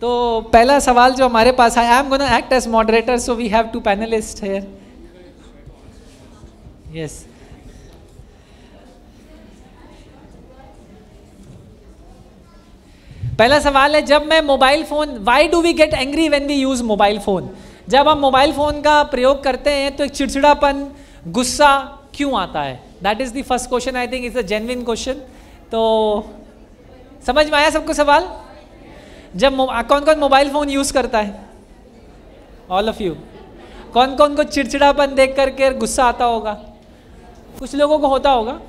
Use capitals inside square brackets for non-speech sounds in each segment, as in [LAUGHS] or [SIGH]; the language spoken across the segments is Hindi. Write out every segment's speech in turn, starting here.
तो पहला सवाल जो हमारे पास है I am gonna act as moderator so we have two panelist here yes पहला सवाल है जब मैं mobile phone why do we get angry when we use mobile phone जब हम मोबाइल फ़ोन का प्रयोग करते हैं तो एक चिड़चिड़ापन गुस्सा क्यों आता है that is the first question I think is a genuine question तो समझ में आया सबको सवाल जब कौन कौन मोबाइल फ़ोन यूज़ करता है ऑल ऑफ यू कौन कौन को चिड़चिड़ापन देख करके गुस्सा आता होगा कुछ लोगों को होता होगा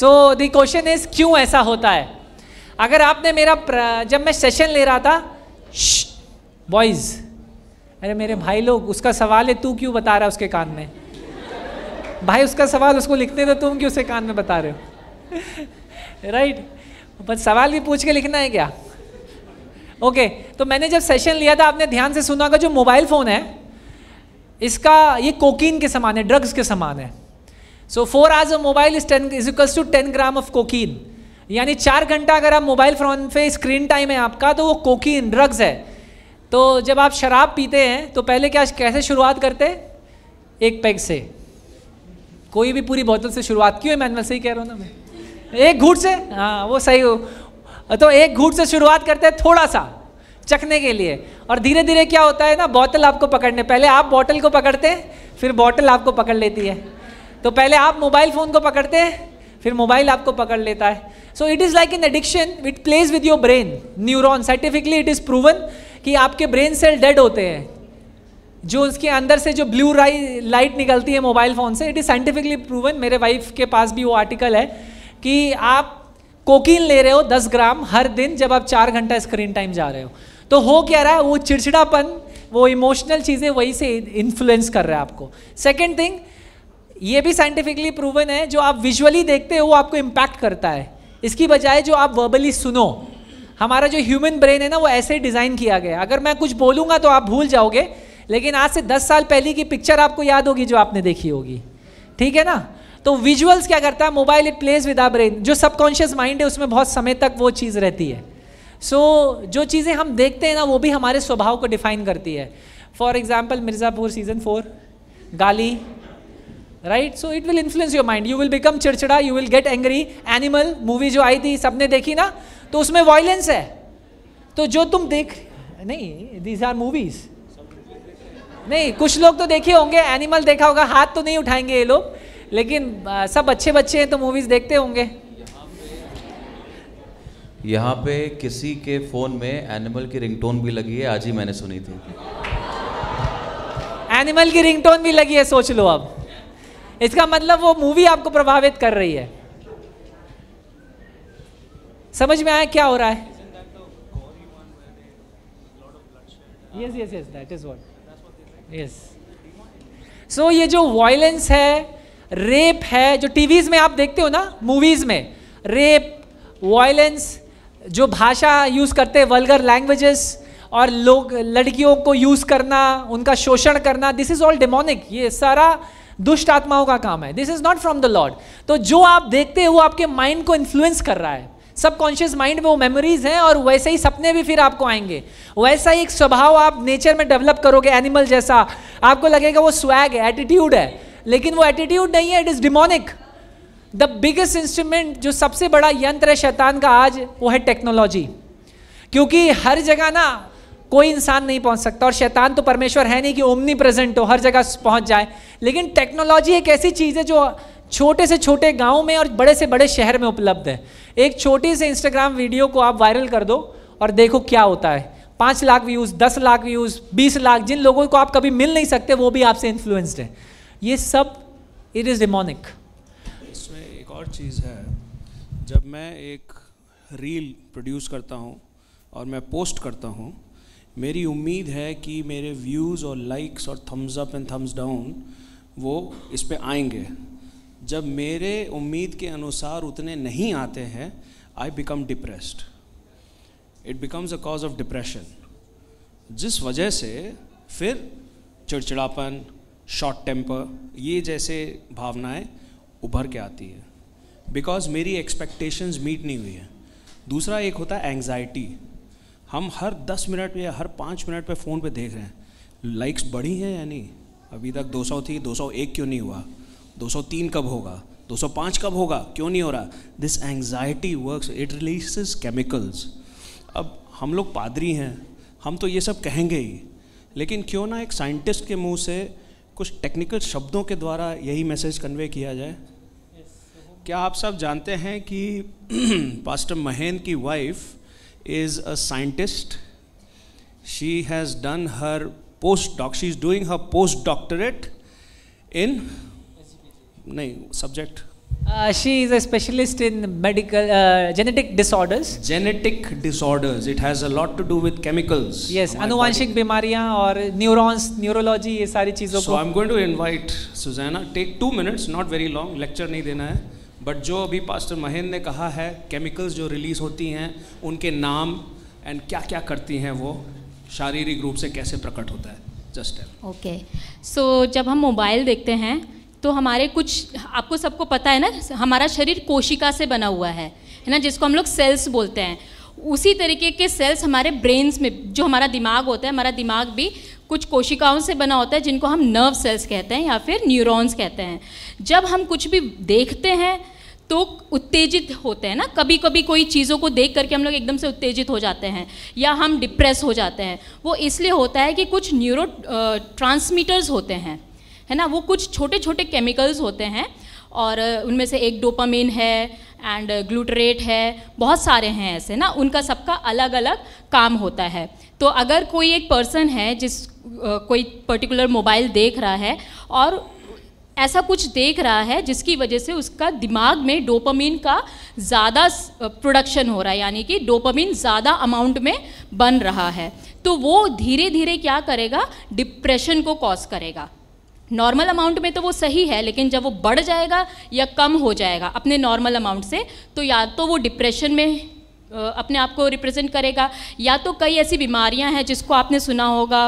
सो द क्वेश्चन इज क्यों ऐसा होता है अगर आपने मेरा जब मैं सेशन ले रहा था बॉयज अरे मेरे भाई लोग उसका सवाल है तू क्यों बता रहा है उसके कान में भाई उसका सवाल उसको लिखते तो तुम क्यों उसे कान में बता रहे हो राइट [LAUGHS] right? बस सवाल भी पूछ के लिखना है क्या ओके okay, तो मैंने जब सेशन लिया था आपने ध्यान से सुना होगा जो मोबाइल फ़ोन है इसका ये कोकीन के समान है ड्रग्स के समान है so four hours of mobile is ten is equals to ten gram of cocaine यानी चार घंटा अगर आप मोबाइल फ़ोन पे स्क्रीन टाइम है आपका तो वो कोकीन ड्रग्स है तो जब आप शराब पीते हैं तो पहले क्या कैसे शुरुआत करते एक पैग से कोई भी पूरी बोतल से शुरुआत की हुई मैनुअल से ही कह रहा हूँ ना मैं एक घूट से हाँ वो सही हो तो एक घूट से शुरुआत करते हैं थोड़ा सा चखने के लिए और धीरे धीरे क्या होता है ना बॉटल आपको पकड़ने पहले आप बॉटल को पकड़ते हैं फिर बॉटल आपको पकड़ लेती है तो पहले आप मोबाइल फ़ोन को पकड़ते हैं फिर मोबाइल आपको पकड़ लेता है so it is like an addiction it plays with your brain neuron scientifically it is proven कि आपके ब्रेन सेल डेड होते हैं जो उसके अंदर से जो ब्लू लाइट निकलती है मोबाइल फ़ोन से इट इज़ साइंटिफिकली प्रूवन मेरे वाइफ के पास भी वो आर्टिकल है कि आप कोकीन ले रहे हो दस ग्राम हर दिन जब आप चार घंटा स्क्रीन टाइम जा रहे हो तो हो क्या रहा है वो चिड़चिड़ापन वो इमोशनल चीज़ें वहीं से इन्फ्लुएंस कर रहा है आपको सेकेंड थिंग ये भी साइंटिफिकली प्रूवन है जो आप विजुअली देखते हो वो आपको इम्पैक्ट करता है इसकी बजाय जो आप वर्बली सुनो हमारा जो ह्यूमन ब्रेन है ना वो ऐसे डिज़ाइन किया गया अगर मैं कुछ बोलूँगा तो आप भूल जाओगे लेकिन आज से दस साल पहले की पिक्चर आपको याद होगी जो आपने देखी होगी ठीक है ना तो विजुअल्स क्या करता है mobile it plays with our brain जो सबकॉन्शियस माइंड है उसमें बहुत समय तक वो चीज़ रहती है सो so, जो चीज़ें हम देखते हैं ना वो भी हमारे स्वभाव को डिफाइन करती है for example Mirzapur season four गाली right so it will influence your mind you will become चिड़चिड़ा you will get angry animal movie जो आई थी सबने देखी ना तो उसमें वायलेंस है तो जो तुम देख नहीं दीज आर मूवीज नहीं कुछ लोग तो देखे होंगे एनिमल देखा होगा हाथ तो नहीं उठाएंगे ये लोग लेकिन सब अच्छे बच्चे हैं तो मूवीज़ देखते होंगे यहाँ पे किसी के फ़ोन में एनिमल की रिंगटोन भी लगी है आज ही मैंने सुनी थी एनिमल की रिंगटोन भी लगी है सोच लो अब इसका मतलब वो मूवी आपको प्रभावित कर रही है समझ में आया क्या हो रहा है yes yes yes that is what yes so ये जो वायलेंस है रेप है जो टीवीज में आप देखते हो ना मूवीज में रेप वायलेंस जो भाषा यूज़ करते हैं वल्गर लैंग्वेजेस और लोग लड़कियों को यूज़ करना उनका शोषण करना दिस इज़ ऑल डेमोनिक ये सारा दुष्ट आत्माओं का काम है this is not from the lord तो जो आप देखते हो आपके माइंड को इन्फ्लुएंस कर रहा है सब कॉन्शियस माइंड में वो मेमोरीज हैं और वैसे ही सपने भी फिर आपको आएंगे वैसा ही एक स्वभाव आप नेचर में डेवलप करोगे एनिमल जैसा आपको लगेगा वो स्वैग है एटीट्यूड है लेकिन वो एटीट्यूड नहीं है it is demonic the biggest instrument जो सबसे बड़ा यंत्र है शैतान का आज वो है टेक्नोलॉजी क्योंकि हर जगह ना कोई इंसान नहीं पहुंच सकता और शैतान तो परमेश्वर है नहीं कि ओमनी प्रेजेंट हो हर जगह पहुंच जाए लेकिन टेक्नोलॉजी एक ऐसी चीज़ है जो छोटे से छोटे गांव में और बड़े से बड़े शहर में उपलब्ध है एक छोटी से इंस्टाग्राम वीडियो को आप वायरल कर दो और देखो क्या होता है पाँच लाख व्यूज़ दस लाख व्यूज़ बीस लाख जिन लोगों को आप कभी मिल नहीं सकते वो भी आपसे इन्फ्लुएंस्ड है ये सब इट इज़ डिमोनिक इसमें एक और चीज़ है जब मैं एक रील प्रोड्यूस करता हूँ और मैं पोस्ट करता हूँ मेरी उम्मीद है कि मेरे व्यूज़ और लाइक्स और thumbs up and thumbs down वो इस पर आएंगे जब मेरे उम्मीद के अनुसार उतने नहीं आते हैं I become depressed it becomes a cause of depression जिस वजह से फिर चिड़चिड़ापन शॉर्ट टेम्पर ये जैसे भावनाएं उभर के आती है बिकॉज मेरी एक्सपेक्टेशंस मीट नहीं हुई है दूसरा एक होता है एंगजाइटी हम हर दस मिनट या हर पाँच मिनट पे फ़ोन पे देख रहे हैं लाइक्स बढ़ी हैं या नहीं अभी तक 200 थी 201 क्यों नहीं हुआ 203 कब होगा 205 कब होगा क्यों नहीं हो रहा this anxiety works it release chemicals अब हम लोग पादरी हैं हम तो ये सब कहेंगे ही लेकिन क्यों ना एक साइंटिस्ट के मुंह से कुछ टेक्निकल शब्दों के द्वारा यही मैसेज कन्वे किया जाए क्या आप सब जानते हैं कि पास्टर [CLEARS THROAT] महेंद्र की wife is a scientist she has done her post doc she is doing her post doctorate in नहीं subject Uh, she is a specialist in medical uh, genetic disorders. Genetic disorders. It has a lot to do with chemicals. Yes, anuvanshik बीमारियां और neurons, neurology ye sari चीजों so को. So I'm going to invite Susanna. Take two minutes, not very long. Lecture nahi dena hai. But jo abhi Pastor Mahendra ne kaha hai, chemicals jo release hoti hain, unke naam and kya kya karti hain wo, sharirik रूप se kaise prakat hota hai. Just tell. okay. so, jab hum mobile dekhte hain, तो हमारे कुछ आपको सबको पता है ना हमारा शरीर कोशिका से बना हुआ है है ना जिसको हम लोग सेल्स बोलते हैं उसी तरीके के सेल्स हमारे ब्रेन्स में जो हमारा दिमाग होता है हमारा दिमाग भी कुछ कोशिकाओं से बना होता है जिनको हम नर्व सेल्स कहते हैं या फिर न्यूरॉन्स कहते हैं जब हम कुछ भी देखते हैं तो उत्तेजित होते हैं ना कभी कभी कोई चीज़ों को देख करके हम लोग एकदम से उत्तेजित हो जाते हैं या हम डिप्रेस हो जाते हैं वो इसलिए होता है कि कुछ न्यूरो ट्रांसमीटर्स होते हैं है ना वो कुछ छोटे छोटे केमिकल्स होते हैं और उनमें से एक डोपामीन है एंड ग्लूटरेट है बहुत सारे हैं ऐसे ना उनका सबका अलग अलग काम होता है तो अगर कोई एक पर्सन है जिस कोई पर्टिकुलर मोबाइल देख रहा है और ऐसा कुछ देख रहा है जिसकी वजह से उसका दिमाग में डोपामीन का ज़्यादा प्रोडक्शन हो रहा है यानी कि डोपामीन ज़्यादा अमाउंट में बन रहा है तो वो धीरे धीरे क्या करेगा डिप्रेशन को कॉज करेगा नॉर्मल अमाउंट में तो वो सही है लेकिन जब वो बढ़ जाएगा या कम हो जाएगा अपने नॉर्मल अमाउंट से तो या तो वो डिप्रेशन में अपने आप को रिप्रेजेंट करेगा या तो कई ऐसी बीमारियां हैं जिसको आपने सुना होगा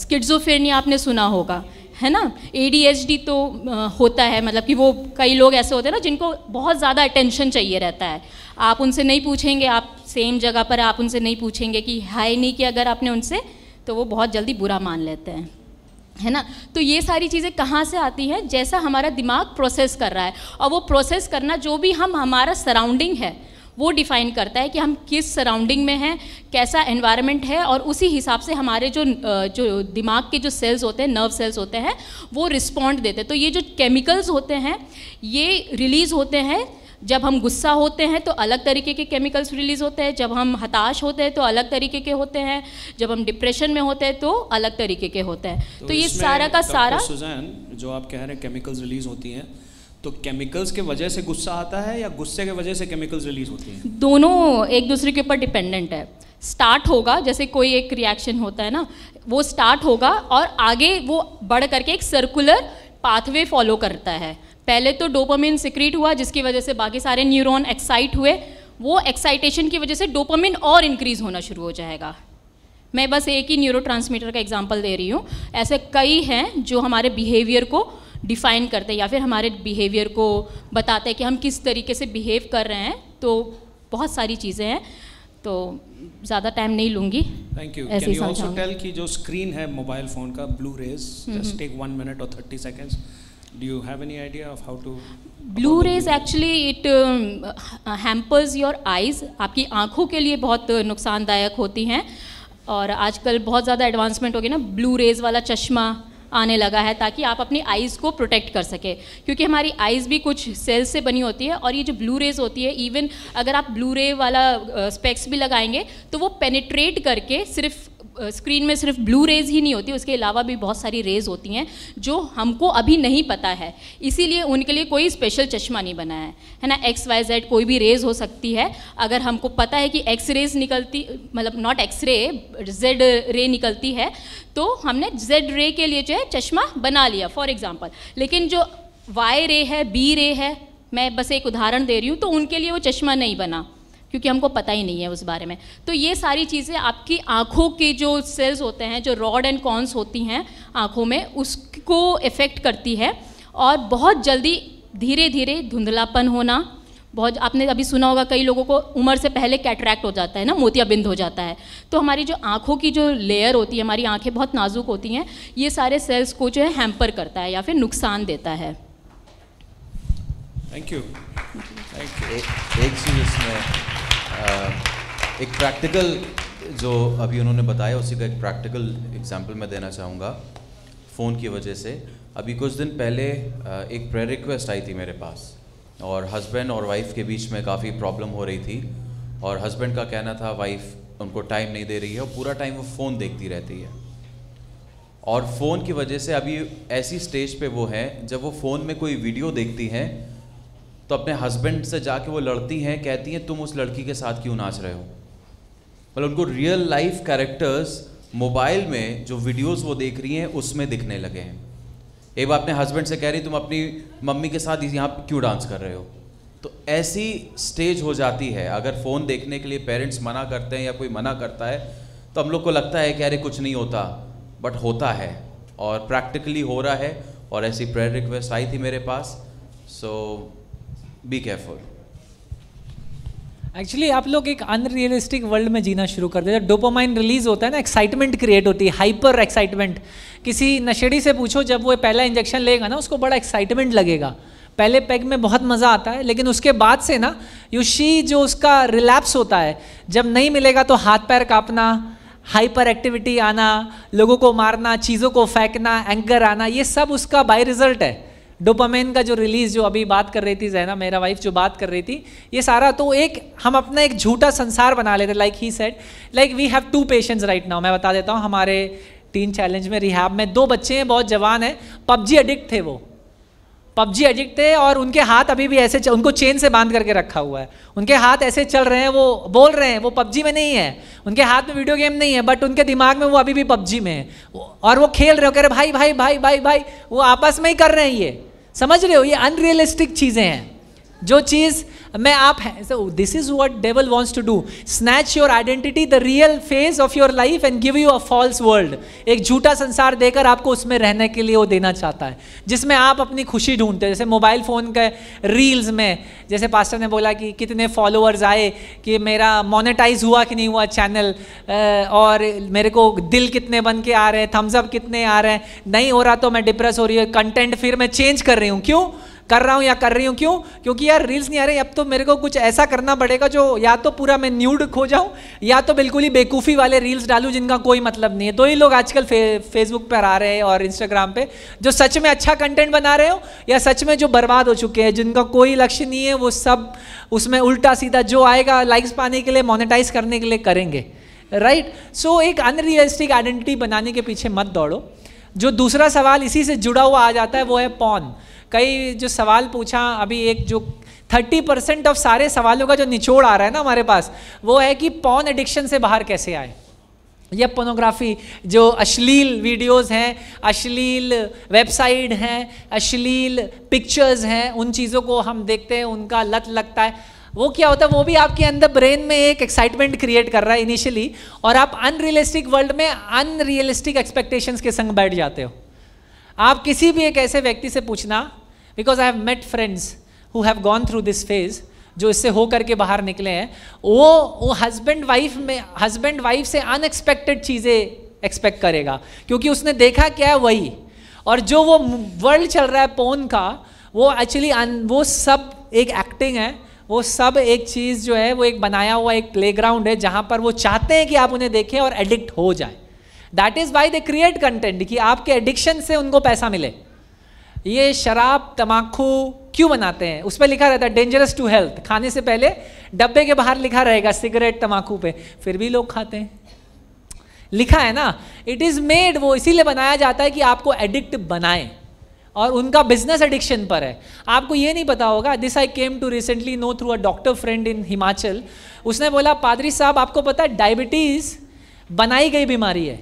स्किड्जोफेरनिया आपने सुना होगा है ना ए तो आ, होता है मतलब कि वो कई लोग ऐसे होते हैं ना जिनको बहुत ज़्यादा अटेंशन चाहिए रहता है आप उनसे नहीं पूछेंगे आप सेम जगह पर आप उनसे नहीं पूछेंगे कि हाई नहीं कि अगर आपने उनसे तो वो बहुत जल्दी बुरा मान लेते हैं है ना तो ये सारी चीज़ें कहाँ से आती हैं जैसा हमारा दिमाग प्रोसेस कर रहा है और वो प्रोसेस करना जो भी हम हमारा सराउंडिंग है वो डिफ़ाइन करता है कि हम किस सराउंडिंग में हैं कैसा एनवायरनमेंट है और उसी हिसाब से हमारे जो जो दिमाग के जो सेल्स होते हैं नर्व सेल्स होते हैं वो रिस्पॉन्ड देते हैं तो ये जो केमिकल्स होते हैं ये रिलीज़ होते हैं जब हम गुस्सा होते हैं तो अलग तरीके के केमिकल्स रिलीज़ होते हैं जब हम हताश होते हैं तो अलग तरीके के होते हैं जब हम डिप्रेशन में होते हैं तो अलग तरीके के होते हैं तो, तो ये सारा का सारा सुजैन जो आप कह रहे हैं केमिकल्स रिलीज़ होती हैं तो केमिकल्स के वजह से गुस्सा आता है या गुस्से के वजह से केमिकल्स रिलीज़ होती हैं दोनों एक दूसरे के ऊपर डिपेंडेंट है स्टार्ट होगा जैसे कोई एक रिएक्शन होता है ना वो स्टार्ट होगा और आगे वो बढ़ करके एक सर्कुलर पाथवे फॉलो करता है पहले तो डोपामिन सिक्रीट हुआ जिसकी वजह से बाकी सारे न्यूरॉन एक्साइट हुए वो एक्साइटेशन की वजह से डोपामिन और इंक्रीज़ होना शुरू हो जाएगा मैं बस एक ही न्यूरो का एग्जाम्पल दे रही हूँ ऐसे कई हैं जो हमारे बिहेवियर को डिफाइन करते हैं या फिर हमारे बिहेवियर को बताते हैं कि हम किस तरीके से बिहेव कर रहे हैं तो बहुत सारी चीज़ें हैं तो ज़्यादा टाइम नहीं लूँगी thank you can you also tell कि जो स्क्रीन है मोबाइल फ़ोन का blue rays just take one minute और thirty seconds Do you have any idea of how to? Blue rays actually it um, hampers your eyes. आपकी आँखों के लिए बहुत नुकसानदायक होती हैं और आजकल बहुत ज़्यादा एडवांसमेंट हो गया ना ब्लू रेज वाला चश्मा आने लगा है ताकि आप अपनी आइज़ को प्रोटेक्ट कर सके क्योंकि हमारी आइज़ भी कुछ सेल्स से बनी होती है और ये जो ब्लू रेज होती है इवन अगर आप ब्लू रे वाला स्पेक्स uh, भी लगाएंगे तो वो पेनिट्रेट करके सिर्फ स्क्रीन में सिर्फ ब्लू रेज ही नहीं होती उसके अलावा भी बहुत सारी रेज होती हैं जो हमको अभी नहीं पता है इसीलिए उनके लिए कोई स्पेशल चश्मा नहीं बनाया है है ना एक्स वाई जेड कोई भी रेज हो सकती है अगर हमको पता है कि एक्स रेज निकलती मतलब नॉट एक्स रे जेड रे निकलती है तो हमने जेड रे के लिए जो है चश्मा बना लिया फॉर एग्ज़ाम्पल लेकिन जो वाई रे है बी रे है मैं बस एक उदाहरण दे रही हूँ तो उनके लिए वो चश्मा नहीं बना क्योंकि हमको पता ही नहीं है उस बारे में तो ये सारी चीज़ें आपकी आँखों के जो सेल्स होते हैं जो रॉड एंड कॉन्स होती हैं आँखों में उसको इफ़ेक्ट करती है और बहुत जल्दी धीरे धीरे धुंधलापन होना बहुत आपने अभी सुना होगा कई लोगों को उम्र से पहले कैटरैक्ट हो जाता है ना मोतियाबिंद हो जाता है तो हमारी जो आँखों की जो लेयर होती है हमारी आँखें बहुत नाजुक होती हैं ये सारे सेल्स को जो है हैम्पर करता है या फिर नुकसान देता है थैंक यू थैंक यू एक चीज़ इसमें एक प्रैक्टिकल जो अभी उन्होंने बताया उसी का एक प्रैक्टिकल एग्जाम्पल मैं देना चाहूँगा फ़ोन की वजह से अभी कुछ दिन पहले एक प्रेयर रिक्वेस्ट आई थी मेरे पास और हस्बैंड और वाइफ के बीच में काफ़ी प्रॉब्लम हो रही थी और हस्बैंड का कहना था वाइफ उनको टाइम नहीं दे रही है और पूरा टाइम वो फ़ोन देखती रहती है और फ़ोन की वजह से अभी ऐसी स्टेज पे वो हैं जब वो फ़ोन में कोई वीडियो देखती हैं तो अपने हस्बैंड से जाके वो लड़ती हैं कहती हैं तुम उस लड़की के साथ क्यों नाच रहे हो मतलब उनको रियल लाइफ कैरेक्टर्स मोबाइल में जो वीडियोस वो देख रही हैं उसमें दिखने लगे हैं एक बार अपने हस्बैंड से कह रही तुम अपनी मम्मी के साथ यहाँ क्यों डांस कर रहे हो तो ऐसी स्टेज हो जाती है अगर फ़ोन देखने के लिए पेरेंट्स मना करते हैं या कोई मना करता है तो हम लोग को लगता है कि अरे कुछ नहीं होता बट होता है और प्रैक्टिकली हो रहा है और ऐसी प्रेयर रिक्वेस्ट आई थी मेरे पास so so, be careful actually आप लोग एक अनरियलिस्टिक वर्ल्ड में जीना शुरू कर देते डोपोमाइन रिलीज होता है ना एक्साइटमेंट क्रिएट होती है हाइपर एक्साइटमेंट किसी नशेड़ी से पूछो जब वो पहला इंजेक्शन लेगा ना उसको बड़ा एक्साइटमेंट लगेगा पहले पैग में बहुत मज़ा आता है लेकिन उसके बाद से ना युशी जो उसका रिलैप्स होता है जब नहीं मिलेगा तो हाथ पैर कांपना हाइपर एक्टिविटी आना लोगों को मारना चीज़ों को फेंकना एंकर आना ये सब उसका बाई रिजल्ट है डोपामेन का जो रिलीज़ जो अभी बात कर रही थी जैना मेरा वाइफ जो बात कर रही थी ये सारा तो एक हम अपना एक झूठा संसार बना लेते लाइक ही set like we have two patients right now मैं बता देता हूँ हमारे टीन चैलेंज में रिहाब में दो बच्चे हैं बहुत जवान हैं पबजी एडिक्ट थे वो पबजी एडिक्ट थे और उनके हाथ अभी भी ऐसे उनको चेन से बांध करके रखा हुआ है उनके हाथ ऐसे चल रहे हैं वो बोल रहे हैं वो पबजी में नहीं है उनके हाथ में वीडियो गेम नहीं है बट उनके दिमाग में वो अभी भी पबजी में है और वो खेल रहे हो कह रहे भाई भाई भाई भाई भाई वो आपस में ही कर रहे हैं ये समझ रहे हो ये अनरियलिस्टिक चीज़ें हैं जो चीज मैं आप है this is what devil wants to do snatch your identity the real face of your life and give you a false world एक झूठा संसार देकर आपको उसमें रहने के लिए वो देना चाहता है जिसमें आप अपनी खुशी ढूंढते हैं जैसे मोबाइल फ़ोन के रील्स में जैसे पास्टर ने बोला कि कितने फॉलोअर्स आए कि मेरा मोनेटाइज हुआ कि नहीं हुआ चैनल और मेरे को दिल कितने बन के आ रहे हैं थम्सअप कितने आ रहे हैं नहीं हो रहा तो मैं डिप्रेस हो रही हूँ कंटेंट फिर मैं चेंज कर रही हूँ क्यों कर रहा हूँ या कर रही हूँ क्यों क्योंकि यार रील्स नहीं आ रही अब तो मेरे को कुछ ऐसा करना पड़ेगा जो या तो पूरा मैं न्यूड खो जाऊँ या तो बिल्कुल ही बेकूफ़ी वाले रील्स डालूँ जिनका कोई मतलब नहीं है दो तो ही लोग आजकल फे, फेसबुक पर आ रहे हैं और इंस्टाग्राम पर जो सच में अच्छा कंटेंट बना रहे हो या सच में जो बर्बाद हो चुके हैं जिनका कोई लक्ष्य नहीं है वो सब उसमें उल्टा सीधा जो आएगा लाइक्स पाने के लिए मोनिटाइज करने के लिए करेंगे राइट right? सो so, एक अनरियलिस्टिक आइडेंटिटी बनाने के पीछे मत दौड़ो जो दूसरा सवाल इसी से जुड़ा हुआ आ जाता है वो है पॉन कई जो सवाल पूछा अभी एक जो थर्टी परसेंट ऑफ सारे सवालों का जो निचोड़ आ रहा है ना हमारे पास वो है कि पॉन एडिक्शन से बाहर कैसे आए यह पोनोग्राफी जो अश्लील वीडियोस हैं अश्लील वेबसाइट हैं अश्लील पिक्चर्स हैं उन चीज़ों को हम देखते हैं उनका लत लगता है वो क्या होता है वो भी आपके अंदर ब्रेन में एक एक्साइटमेंट क्रिएट कर रहा है इनिशियली और आप अनरियलिस्टिक वर्ल्ड में अनरियलिस्टिक एक्सपेक्टेशंस के संग बैठ जाते हो आप किसी भी एक ऐसे व्यक्ति से पूछना because I have met friends who have gone through this phase जो इससे हो करके बाहर निकले हैं वो वो हस्बैंड वाइफ में हस्बैंड वाइफ से अनएक्सपेक्टेड चीज़ें एक्सपेक्ट करेगा क्योंकि उसने देखा क्या है वही और जो वो वर्ल्ड चल रहा है पोन का वो एक्चुअली वो सब एक एक्टिंग है वो सब एक चीज़ जो है वो एक बनाया हुआ एक प्लेग्राउंड है जहाँ पर वो चाहते हैं कि आप उन्हें देखें और एडिक्ट हो जाए that is by the create content कि आपके एडिक्शन से उनको पैसा मिले ये शराब तमाकू क्यों बनाते हैं उस पर लिखा रहता है डेंजरस टू हेल्थ खाने से पहले डब्बे के बाहर लिखा रहेगा सिगरेट तमाकू पे फिर भी लोग खाते हैं लिखा है ना इट इज़ मेड वो इसीलिए बनाया जाता है कि आपको एडिक्ट बनाए और उनका बिजनेस एडिक्शन पर है आपको ये नहीं पता होगा this I came to recently know through a doctor friend in Himachal उसने बोला पादरी साहब आपको पता है डायबिटीज़ बनाई गई बीमारी है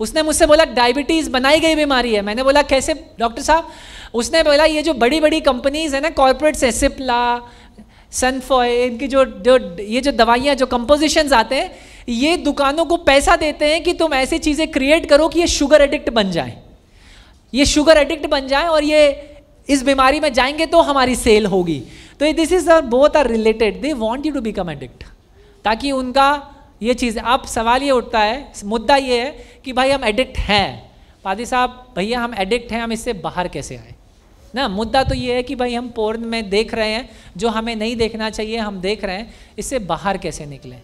उसने मुझसे बोला डायबिटीज़ बनाई गई बीमारी है मैंने बोला कैसे डॉक्टर साहब उसने बोला ये जो बड़ी बड़ी कंपनीज़ है ना कॉर्पोरेट है सिप्ला सनफॉय इनकी जो जो ये जो दवाइयाँ जो कंपोजिशंस आते हैं ये दुकानों को पैसा देते हैं कि तुम ऐसी चीज़ें क्रिएट करो कि ये शुगर एडिक्ट बन जाए ये शुगर एडिक्ट बन जाए और ये इस बीमारी में जाएंगे तो हमारी सेल होगी तो this is both are related they want you to become addict ताकि उनका ये चीज़ अब सवाल ये उठता है मुद्दा ये है कि भाई हम एडिक्ट हैं पादी साहब भैया हम एडिक्ट हैं हम इससे बाहर कैसे आए ना मुद्दा तो ये है कि भाई हम पोर्न में देख रहे हैं जो हमें नहीं देखना चाहिए हम देख रहे हैं इससे बाहर कैसे निकलें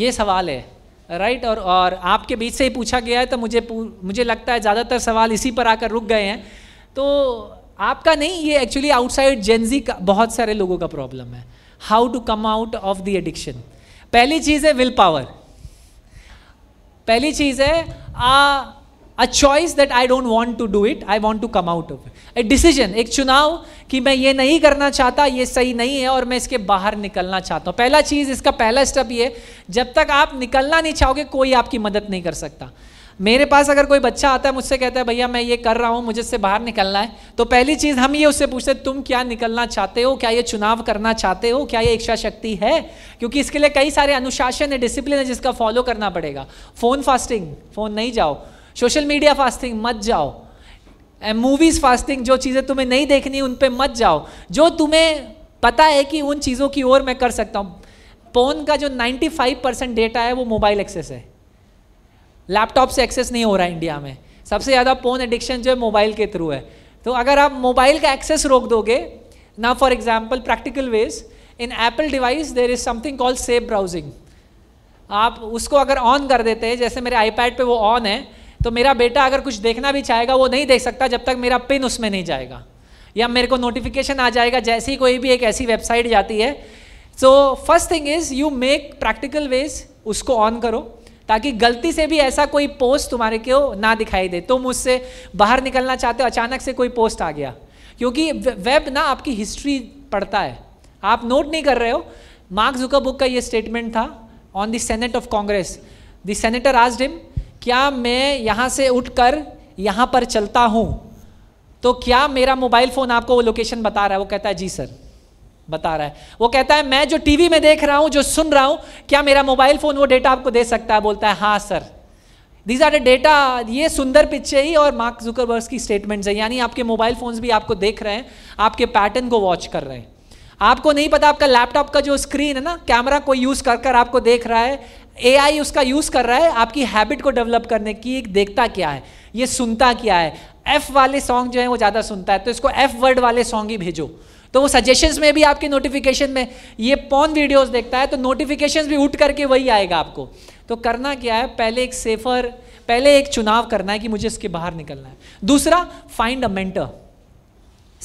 ये सवाल है राइट और और आपके बीच से ही पूछा गया है तो मुझे मुझे लगता है ज़्यादातर सवाल इसी पर आकर रुक गए हैं तो आपका नहीं ये एक्चुअली आउटसाइड जेंजी का बहुत सारे लोगों का प्रॉब्लम है how to come out of the addiction पहली चीज़ है विल पावर पहली चीज़ है a choice that I don't want to do it I want to come out of a decision एक चुनाव कि मैं ये नहीं करना चाहता ये सही नहीं है और मैं इसके बाहर निकलना चाहता हूँ पहला चीज़ इसका पहला स्टेप ये जब तक आप निकलना नहीं चाहोगे कोई आपकी मदद नहीं कर सकता मेरे पास अगर कोई बच्चा आता है मुझसे कहता है भैया मैं ये कर रहा हूँ मुझे इससे बाहर निकलना है तो पहली चीज़ हम ये उससे पूछते तुम क्या निकलना चाहते हो क्या ये चुनाव करना चाहते हो क्या ये इच्छा शक्ति है क्योंकि इसके लिए कई सारे अनुशासन है डिसिप्लिन है जिसका फॉलो करना पड़ेगा फ़ोन फास्टिंग फ़ोन नहीं जाओ सोशल मीडिया फास्टिंग मत जाओ मूवीज़ फास्टिंग जो चीज़ें तुम्हें नहीं देखनी उन पर मत जाओ जो तुम्हें पता है कि उन चीज़ों की ओर मैं कर सकता हूँ फोन का जो 95 परसेंट डेटा है वो मोबाइल एक्सेस है लैपटॉप से एक्सेस नहीं हो रहा है इंडिया में सबसे ज़्यादा फोन एडिक्शन जो है मोबाइल के थ्रू है तो अगर आप मोबाइल का एक्सेस रोक दोगे ना for example practical ways in Apple device there is something call safe browsing आप उसको अगर ऑन कर देते हैं जैसे मेरे आईपैड पे वो ऑन है तो मेरा बेटा अगर कुछ देखना भी चाहेगा वो नहीं देख सकता जब तक मेरा पिन उसमें नहीं जाएगा या मेरे को नोटिफिकेशन आ जाएगा जैसे ही कोई भी एक ऐसी वेबसाइट जाती है so first thing is you make practical ways उसको ऑन करो ताकि गलती से भी ऐसा कोई पोस्ट तुम्हारे को ना दिखाई दे तुम उससे बाहर निकलना चाहते हो अचानक से कोई पोस्ट आ गया क्योंकि वेब ना आपकी हिस्ट्री पढ़ता है आप नोट नहीं कर रहे हो मार्क बुक का ये स्टेटमेंट था on the senate of Congress the senator आज डिम क्या मैं यहाँ से उठकर यहाँ पर चलता हूँ तो क्या मेरा मोबाइल फ़ोन आपको वो लोकेशन बता रहा है वो कहता है जी सर बता रहा है वो कहता है मैं जो टीवी में देख रहा हूं जो सुन रहा हूं क्या मेरा मोबाइल फोन वो डेटा आपको दे सकता है बोलता है हाँ सर दीज आर डेटा ये सुंदर पिक्चर ही और मार्क जुकरबर्स की स्टेटमेंट्स है यानी आपके मोबाइल फोन्स भी आपको देख रहे हैं आपके पैटर्न को वॉच कर रहे हैं आपको नहीं पता आपका लैपटॉप का जो स्क्रीन है ना कैमरा को यूज़ कर कर आपको देख रहा है ए उसका यूज़ कर रहा है आपकी हैबिट को डेवलप करने की एक देखता क्या है ये सुनता क्या है एफ वाले सॉन्ग जो है वो ज़्यादा सुनता है तो इसको एफ वर्ड वाले सॉन्ग ही भेजो तो वो सजेशंस में भी आपके नोटिफिकेशन में ये पॉन वीडियोस देखता है तो नोटिफिकेशंस भी उठ करके वही आएगा आपको तो करना क्या है पहले एक सेफर पहले एक चुनाव करना है कि मुझे इसके बाहर निकलना है दूसरा find a mentor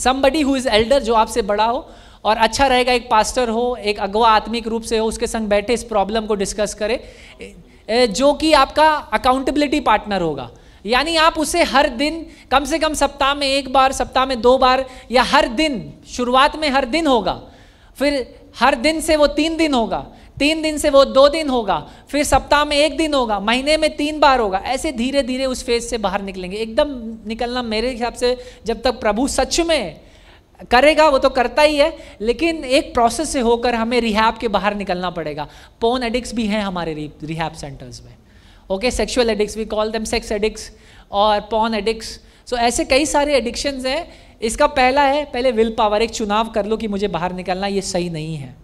somebody who is elder जो आपसे बड़ा हो और अच्छा रहेगा एक पास्टर हो एक अगवा आत्मिक रूप से हो उसके संग बैठे इस प्रॉब्लम को डिस्कस करे जो कि आपका अकाउंटेबिलिटी पार्टनर होगा यानी आप उसे हर दिन कम से कम सप्ताह में एक बार सप्ताह में दो बार या हर दिन शुरुआत में हर दिन होगा फिर हर दिन से वो तीन दिन होगा तीन दिन से वो दो दिन होगा फिर सप्ताह में एक दिन होगा महीने में तीन बार होगा ऐसे धीरे धीरे उस फेज से बाहर निकलेंगे एकदम निकलना मेरे हिसाब से जब तक प्रभु सच में करेगा वो तो करता ही है लेकिन एक प्रोसेस से होकर हमें रिहाब के बाहर निकलना पड़ेगा पोन एडिक्स भी हैं हमारे रिहाब सेंटर्स में okay sexual addicts we call them sex addicts और पॉन एडिक्स सो ऐसे कई सारे एडिक्शंस हैं इसका पहला है पहले विल पावर एक चुनाव कर लो कि मुझे बाहर निकलना ये सही नहीं है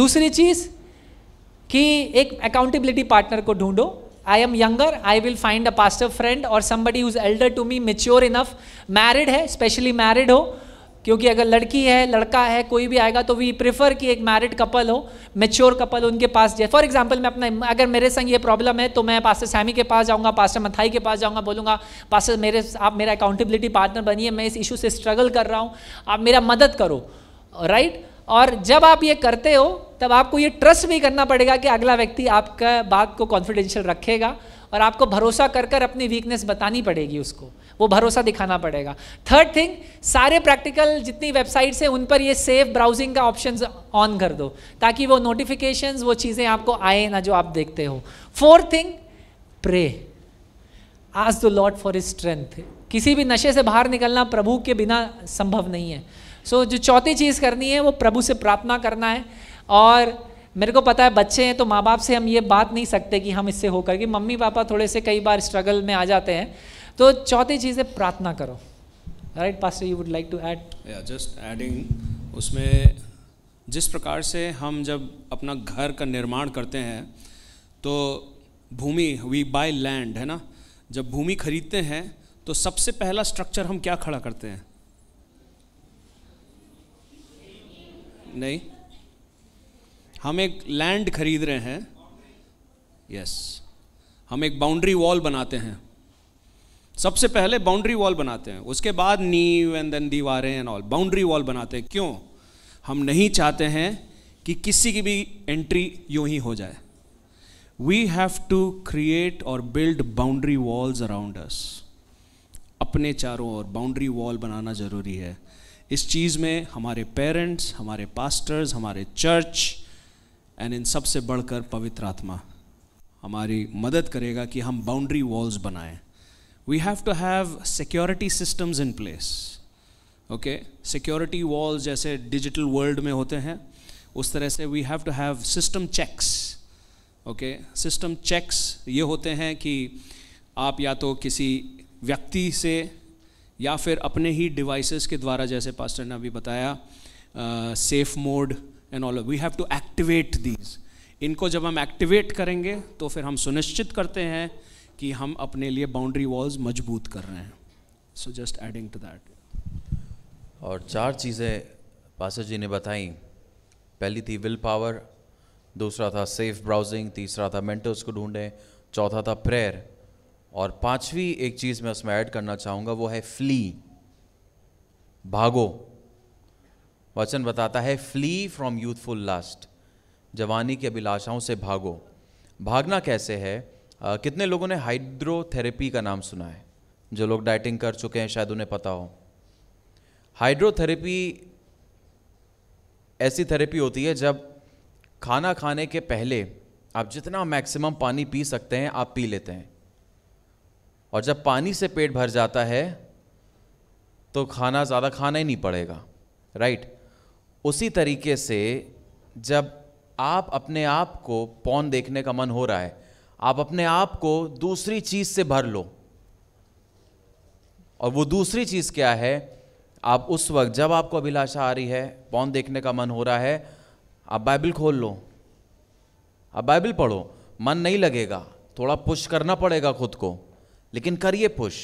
दूसरी चीज़ कि एक अकाउंटेबिलिटी पार्टनर को ढूंढो I am younger I will find a pastor friend और somebody whose elder to me mature enough married है स्पेशली मैरिड हो क्योंकि अगर लड़की है लड़का है कोई भी आएगा तो वी प्रेफर कि एक मैरिड कपल हो मेच्योर कपल उनके पास जाए फॉर एग्जाम्पल मैं अपना अगर मेरे संग ये प्रॉब्लम है तो मैं पास्टर सैमी के पास जाऊँगा पास्टर मथाई के पास जाऊँगा बोलूँगा पास्टर मेरे आप मेरा अकाउंटेबिलिटी पार्टनर बनिए मैं इस इशू से स्ट्रगल कर रहा हूँ आप मेरा मदद करो राइट right? और जब आप ये करते हो तब आपको ये ट्रस्ट भी करना पड़ेगा कि अगला व्यक्ति आपका बात को कॉन्फिडेंशियल रखेगा और आपको भरोसा कर कर अपनी वीकनेस बतानी पड़ेगी उसको वो भरोसा दिखाना पड़ेगा थर्ड थिंग सारे प्रैक्टिकल जितनी वेबसाइट्स हैं उन पर ये सेफ ब्राउजिंग का ऑप्शन ऑन कर दो ताकि वो नोटिफिकेशंस वो चीज़ें आपको आए ना जो आप देखते हो fourth thing pray ask the lord for strength किसी भी नशे से बाहर निकलना प्रभु के बिना संभव नहीं है सो so, जो चौथी चीज़ करनी है वो प्रभु से प्रार्थना करना है और मेरे को पता है बच्चे हैं तो माँ बाप से हम ये बात नहीं सकते कि हम इससे होकर कि मम्मी पापा थोड़े से कई बार स्ट्रगल में आ जाते हैं तो चौथी चीज़ है प्रार्थना करो right pass you would like to add just adding उसमें जिस प्रकार से हम जब अपना घर का निर्माण करते हैं तो भूमि वी बाय लैंड है ना जब भूमि खरीदते हैं तो सबसे पहला स्ट्रक्चर हम क्या खड़ा करते हैं नहीं हम एक लैंड खरीद रहे हैं यस yes. हम एक बाउंड्री वॉल बनाते हैं सबसे पहले बाउंड्री वॉल बनाते हैं उसके बाद नींव एंड देन दीवारें एंड ऑल बाउंड्री वॉल बनाते हैं क्यों हम नहीं चाहते हैं कि किसी की भी एंट्री यूं ही हो जाए वी हैव टू क्रिएट और build boundary walls around us अपने चारों ओर बाउंड्री वॉल बनाना ज़रूरी है इस चीज़ में हमारे पेरेंट्स हमारे पास्टर्स हमारे चर्च एंड इन सबसे बढ़कर पवित्र आत्मा हमारी मदद करेगा कि हम बाउंड्री वॉल्स बनाएं we have to have security systems in place okay security wall जैसे डिजिटल वर्ल्ड में होते हैं उस तरह से we have to have system checks okay system checks ये होते हैं कि आप या तो किसी व्यक्ति से या फिर अपने ही डिवाइसेस के द्वारा जैसे पास्टर ने अभी बताया safe mode and all we have to activate these इनको जब हम एक्टिवेट करेंगे तो फिर हम सुनिश्चित करते हैं कि हम अपने लिए बाउंड्री वॉल्स मजबूत कर रहे हैं so just adding to that और चार चीज़ें पासर जी ने बताई पहली थी विल पावर दूसरा था सेफ ब्राउजिंग तीसरा था मेंटर्स को ढूंढें चौथा था प्रेयर और पांचवी एक चीज़ मैं उसमें ऐड करना चाहूँगा वो है फ्ली भागो वचन बताता है फ्ली फ्रॉम यूथफुल लास्ट जवानी की अभिलाषाओं से भागो भागना कैसे है कितने लोगों ने हाइड्रोथेरेपी का नाम सुना है जो लोग डाइटिंग कर चुके हैं शायद उन्हें पता हो हाइड्रोथेरेपी ऐसी थेरेपी होती है जब खाना खाने के पहले आप जितना मैक्सिमम पानी पी सकते हैं आप पी लेते हैं और जब पानी से पेट भर जाता है तो खाना ज़्यादा खाना ही नहीं पड़ेगा राइट उसी तरीके से जब आप अपने आप को पौन देखने का मन हो रहा है आप अपने आप को दूसरी चीज से भर लो और वो दूसरी चीज क्या है आप उस वक्त जब आपको अभिलाषा आ रही है पौन देखने का मन हो रहा है आप बाइबल खोल लो आप बाइबल पढ़ो मन नहीं लगेगा थोड़ा पुश करना पड़ेगा खुद को लेकिन करिए पुश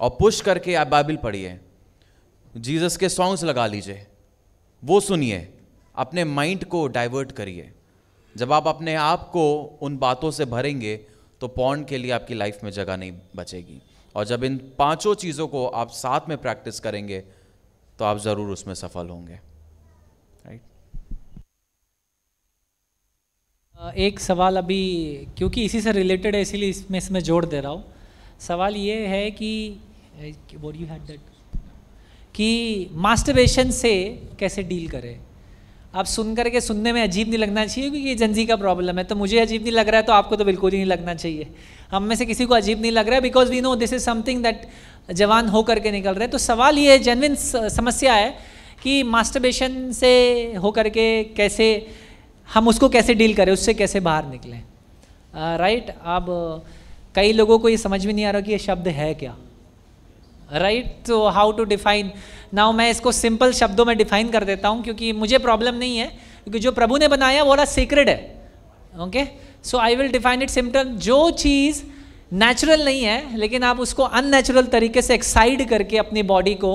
और पुश करके आप बाइबल पढ़िए जीसस के सॉन्ग्स लगा लीजिए वो सुनिए अपने माइंड को डाइवर्ट करिए जब आप अपने आप को उन बातों से भरेंगे तो पौन के लिए आपकी लाइफ में जगह नहीं बचेगी और जब इन पांचों चीज़ों को आप साथ में प्रैक्टिस करेंगे तो आप ज़रूर उसमें सफल होंगे राइट एक सवाल अभी क्योंकि इसी से रिलेटेड है इसीलिए इसमें इसमें जोड़ दे रहा हूँ सवाल ये है कि यू हैड दैट कि मास्टरबेशन से कैसे डील करें आप सुन करके सुनने में अजीब नहीं लगना चाहिए क्योंकि ये जनजी का प्रॉब्लम है तो मुझे अजीब नहीं लग रहा है तो आपको तो बिल्कुल ही नहीं लगना चाहिए हम में से किसी को अजीब नहीं लग रहा है because we know this is something that जवान हो करके निकल रहे हैं तो सवाल ये है जेनविन समस्या है कि मास्टरबेशन से हो करके कैसे हम उसको कैसे डील करें उससे कैसे बाहर निकलें राइट uh, अब कई लोगों को ये समझ में नहीं आ रहा कि ये शब्द है क्या राइट तो हाउ टू डिफाइन नाउ मैं इसको सिंपल शब्दों में डिफाइन कर देता हूँ क्योंकि मुझे प्रॉब्लम नहीं है क्योंकि जो प्रभु ने बनाया वो बड़ा सीक्रेट है okay so I will define it symptom जो चीज़ नेचुरल नहीं है लेकिन आप उसको अननेचुरल तरीके से एक्साइड करके अपनी बॉडी को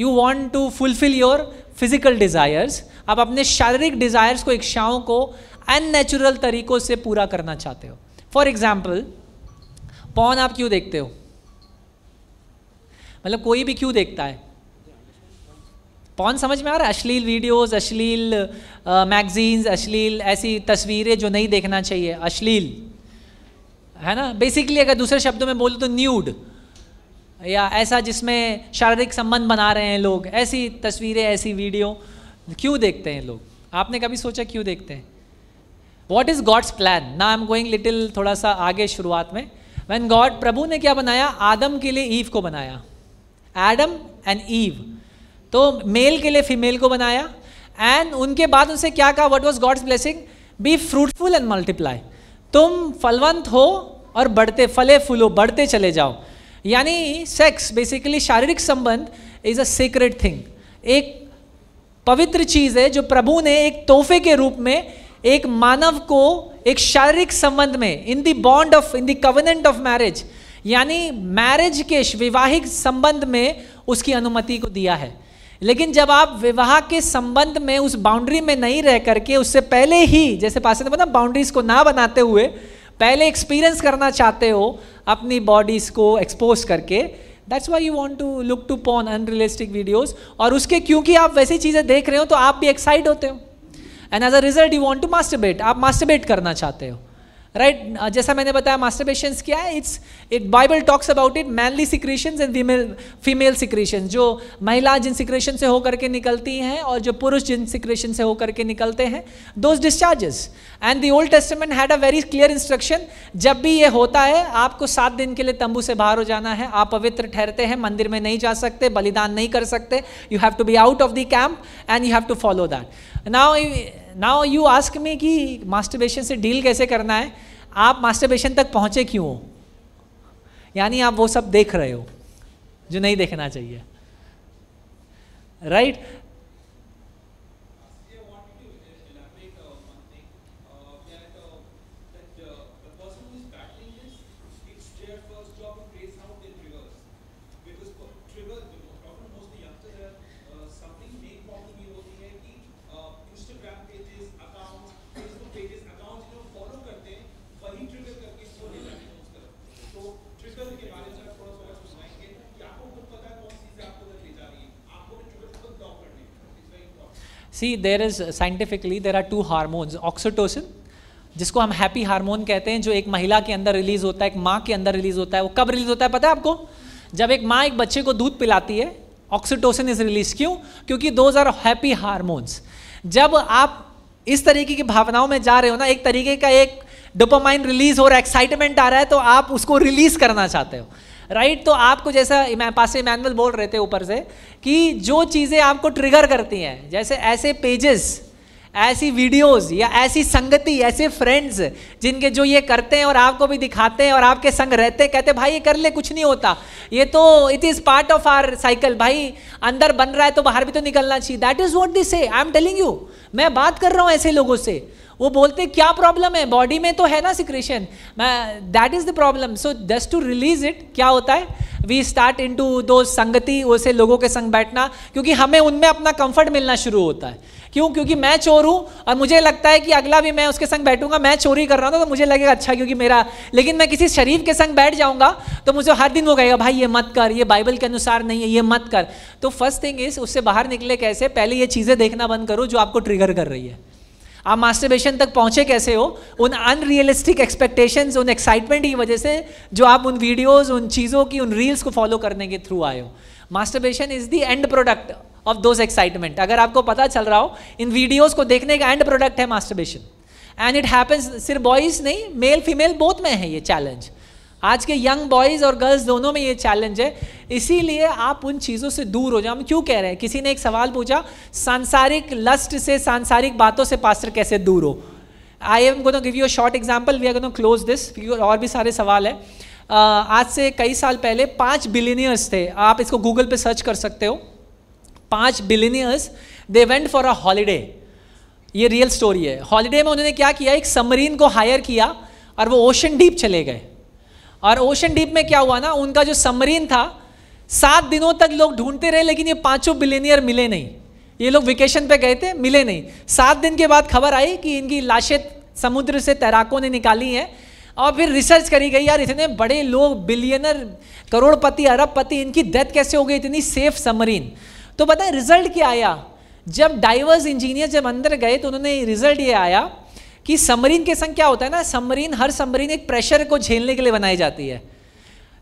you want to fulfil your physical desires आप अपने शारीरिक डिज़ायर्स को इच्छाओं को अननेचुरल तरीक़ों से पूरा करना चाहते हो फॉर एग्ज़ाम्पल पौन आप क्यों देखते हो मतलब कोई भी क्यों देखता है पौन समझ में आ रहा है अश्लील वीडियोस अश्लील मैगजीन्स अश्लील ऐसी तस्वीरें जो नहीं देखना चाहिए अश्लील है ना बेसिकली अगर दूसरे शब्दों में बोलो तो न्यूड या ऐसा जिसमें शारीरिक संबंध बना रहे हैं लोग ऐसी तस्वीरें ऐसी वीडियो क्यों देखते हैं लोग आपने कभी सोचा क्यों देखते हैं वॉट इज़ गॉड्स प्लान ना आई एम गोइंग लिटिल थोड़ा सा आगे शुरुआत में वैन गॉड प्रभु ने क्या बनाया आदम के लिए ईव को बनाया एडम एंड ईव तो मेल के लिए फीमेल को बनाया एंड उनके बाद उनसे क्या कहा what was God's blessing be fruitful and multiply तुम फलवंत हो और बढ़ते फले फूलो बढ़ते चले जाओ यानी सेक्स बेसिकली शारीरिक संबंध इज़ अ सीक्रेट थिंग एक पवित्र चीज़ है जो प्रभु ने एक तोहफे के रूप में एक मानव को एक शारीरिक संबंध में in the bond of in the covenant of marriage यानी मैरिज के विवाहिक संबंध में उसकी अनुमति को दिया है लेकिन जब आप विवाह के संबंध में उस बाउंड्री में नहीं रह करके उससे पहले ही जैसे पास ने बाउंड्रीज को ना बनाते हुए पहले एक्सपीरियंस करना चाहते हो अपनी बॉडीज को एक्सपोज करके that's why you want to look to porn unrealistic videos और उसके क्योंकि आप वैसी चीज़ें देख रहे हो तो आप भी एक्साइट होते हो and as a result you want to masturbate आप मास्टरबेट करना चाहते हो राइट uh, जैसा मैंने बताया पेशेंस क्या है it's it Bible talks about it manly secretion and female female secretion जो महिला जिन सिक्रेशन से होकर के निकलती हैं और जो पुरुष जिन सिक्रेशन से होकर के निकलते हैं those discharges and the old testament had a very clear instruction जब भी ये होता है आपको सात दिन के लिए तंबू से बाहर हो जाना है आप पवित्र ठहरते हैं मंदिर में नहीं जा सकते बलिदान नहीं कर सकते you have to be out of the camp and you have to follow that now now you ask me कि मास्टरबेशन से डील कैसे करना है आप मास्टरबेशन तक पहुँचे क्यों हो यानी आप वो सब देख रहे हो जो नहीं देखना चाहिए right right? See there is scientifically there are two hormones oxytocin जिसको हम हैप्पी हार्मोन कहते हैं जो एक महिला के अंदर रिलीज होता है एक माँ के अंदर रिलीज होता है वो कब रिलीज होता है पता है आपको जब एक माँ एक बच्चे को दूध पिलाती है ऑक्सीटोसिन इज रिलीज क्यों क्योंकि दोज आर हैप्पी हारमोन्स जब आप इस तरीके की भावनाओं में जा रहे हो ना एक तरीके का एक डोपामाइन रिलीज हो रहा है एक्साइटमेंट आ रहा है तो आप उसको रिलीज करना चाहते हो राइट तो आपको जैसा पास मैनुअल बोल रहे थे ऊपर से कि जो चीज़ें आपको ट्रिगर करती हैं जैसे ऐसे पेजेस ऐसी वीडियोस या ऐसी संगति ऐसे फ्रेंड्स जिनके जो ये करते हैं और आपको भी दिखाते हैं और आपके संग रहते कहते भाई ये कर ले कुछ नहीं होता ये तो it is part of our cycle भाई अंदर बन रहा है तो बाहर भी तो निकलना चाहिए दैट इज़ वॉट दिस से आई एम टेलिंग यू मैं बात कर रहा हूँ ऐसे लोगों से वो बोलते क्या प्रॉब्लम है बॉडी में तो है ना secretion that is the problem so just to release it क्या होता है वी स्टार्ट इन टू दो संगति वैसे लोगों के संग बैठना क्योंकि हमें उनमें अपना कंफर्ट मिलना शुरू होता है क्यों क्योंकि मैं चोर हूँ और मुझे लगता है कि अगला भी मैं उसके संग बैठूंगा मैं चोरी कर रहा हूँ तो मुझे लगेगा अच्छा क्योंकि मेरा लेकिन मैं किसी शरीफ के संग बैठ जाऊँगा तो मुझे हर दिन वो कहेगा भाई ये मत कर ये बाइबल के अनुसार नहीं है ये मत कर तो फर्स्ट थिंग इज उससे बाहर निकले कैसे पहले ये चीज़ें देखना बंद करो जो आपको ट्रिगर कर रही है आप मास्टरबेशन तक पहुंचे कैसे हो उन अनरियलिस्टिक एक्सपेक्टेशंस उन एक्साइटमेंट की वजह से जो आप उन वीडियोस उन चीज़ों की उन रील्स को फॉलो करने के थ्रू आए हो masturbation is the end product of those excitement अगर आपको पता चल रहा हो इन वीडियोज़ को देखने का एंड प्रोडक्ट है मास्टरबेशन एंड इट हैपन्स सिर्फ बॉयज़ नहीं मेल फीमेल बोथ में है ये चैलेंज आज के यंग बॉयज़ और गर्ल्स दोनों में ये चैलेंज है इसीलिए आप उन चीज़ों से दूर हो जाओ हम क्यों कह रहे हैं किसी ने एक सवाल पूछा सांसारिक लस्ट से सांसारिक बातों से पास्टर कैसे दूर हो I am gonna give you short example we are gonna close this और भी सारे सवाल है uh, आज से कई साल पहले पाँच बिलीनियर्स थे आप इसको गूगल पर सर्च कर सकते हो पाँच billionaires they went for a holiday ये रियल स्टोरी है हॉलीडे में उन्होंने क्या किया एक समरीन को हायर किया और वो ओशन डीप चले गए और ओशन डीप में क्या हुआ ना उनका जो समरीन था सात दिनों तक लोग ढूंढते रहे लेकिन ये पांचों बिलेनियर मिले नहीं ये लोग वेकेशन पे गए थे मिले नहीं सात दिन के बाद खबर आई कि इनकी लाशें समुद्र से तैराकों ने निकाली हैं और फिर रिसर्च करी गई यार इतने बड़े लोग बिलियनर करोड़पति अरबपति इनकी डेथ कैसे हो गई इतनी सेफ समरीन तो बताए रिजल्ट क्या आया जब डाइवर्स इंजीनियर जब अंदर गए तो उन्होंने रिजल्ट ये आया कि समरीन के संग क्या होता है ना समरीन हर समरीन एक प्रेशर को झेलने के लिए बनाई जाती है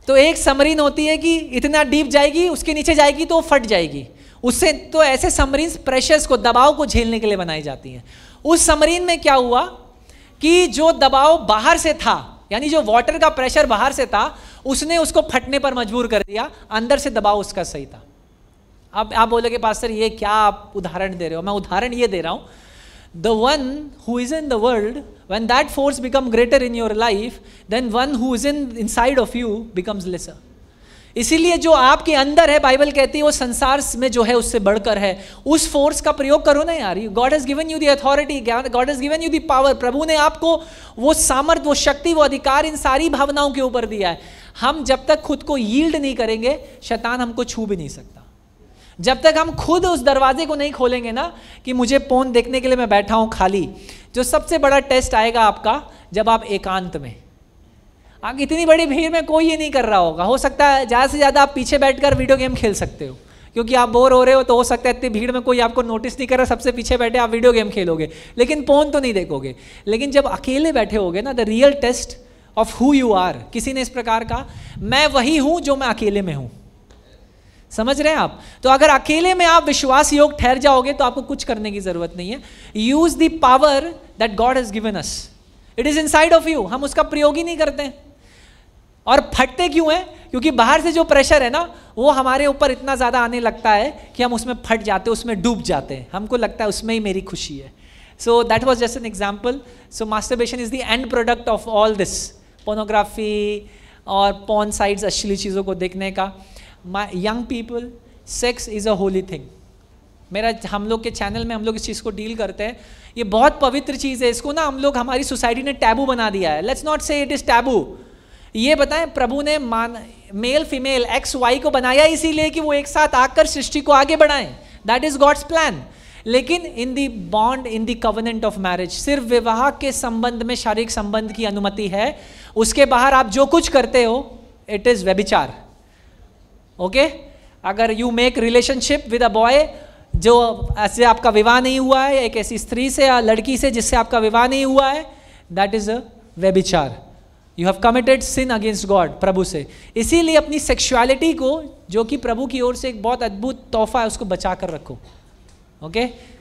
तो एक समरीन होती है कि इतना डीप जाएगी उसके नीचे जाएगी तो फट जाएगी उससे तो ऐसे समरीन प्रेशर्स को दबाव को झेलने के लिए बनाई जाती हैं उस समरीन में क्या हुआ कि जो दबाव बाहर से था यानी जो वाटर का प्रेशर बाहर से था उसने उसको फटने पर मजबूर कर दिया अंदर से दबाव उसका सही था अब आप बोलोगे पास सर ये क्या आप उदाहरण दे रहे हो मैं उदाहरण ये दे रहा हूँ the one who is in the world, when that force becomes greater in your life, then one who is in inside of you becomes lesser. इसीलिए जो आपके अंदर है बाइबल कहती है वो संसार में जो है उससे बढ़कर है उस फोर्स का प्रयोग करो ना यार God has given you the authority God has given you the power प्रभु ने आपको वो सामर्थ वो शक्ति वो अधिकार इन सारी भावनाओं के ऊपर दिया है हम जब तक खुद को यील्ड नहीं करेंगे शैतान हमको छू भी नहीं सकता जब तक हम खुद उस दरवाजे को नहीं खोलेंगे ना कि मुझे पोन देखने के लिए मैं बैठा हूं खाली जो सबसे बड़ा टेस्ट आएगा आपका जब आप एकांत में आप इतनी बड़ी भीड़ में कोई ये नहीं कर रहा होगा हो सकता है ज़्यादा से ज़्यादा आप पीछे बैठकर वीडियो गेम खेल सकते हो क्योंकि आप बोर हो रहे हो तो हो सकता है इतनी भीड़ में कोई आपको नोटिस नहीं कर रहा सबसे पीछे बैठे आप वीडियो गेम खेलोगे लेकिन फोन तो नहीं देखोगे लेकिन जब अकेले बैठे होगे ना the real test of who you are किसी ने इस प्रकार का मैं वही हूँ जो मैं अकेले में हूँ समझ रहे हैं आप तो अगर अकेले में आप विश्वास योग ठहर जाओगे तो आपको कुछ करने की जरूरत नहीं है use the power that God has given us it is inside of you हम उसका प्रयोग ही नहीं करते हैं और फटते क्यों हैं क्योंकि बाहर से जो प्रेशर है ना वो हमारे ऊपर इतना ज़्यादा आने लगता है कि हम उसमें फट जाते हैं उसमें डूब जाते हैं हमको लगता है उसमें ही मेरी खुशी है so that was just an example so masturbation is the end product of all this pornography और पॉन साइड्स अश्लील चीज़ों को देखने का my young people sex is a holy thing मेरा हम लोग के चैनल में हम लोग इस चीज़ को डील करते हैं ये बहुत पवित्र चीज़ है इसको ना हम लोग हमारी सोसाइटी ने टैबू बना दिया है let's not say it is taboo ये बताएं प्रभु ने मान मेल फीमेल एक्स वाई को बनाया इसीलिए कि वो एक साथ आकर सृष्टि को आगे बढ़ाएं दैट इज़ गॉड्स प्लान लेकिन in the bond in the covenant of marriage सिर्फ विवाह के संबंध में शारीरिक संबंध की अनुमति है उसके बाहर आप जो कुछ करते हो इट इज़ व्यभिचार ओके अगर you make relationship with a boy जो ऐसे आपका विवाह नहीं हुआ है एक ऐसी स्त्री से या लड़की से जिससे आपका विवाह नहीं हुआ है दैट इज अ व्यभिचार you have committed sin against God प्रभु से इसीलिए अपनी सेक्सुअलिटी को जो कि प्रभु की ओर से एक बहुत अद्भुत तोहफा है उसको बचा कर रखो ओके okay?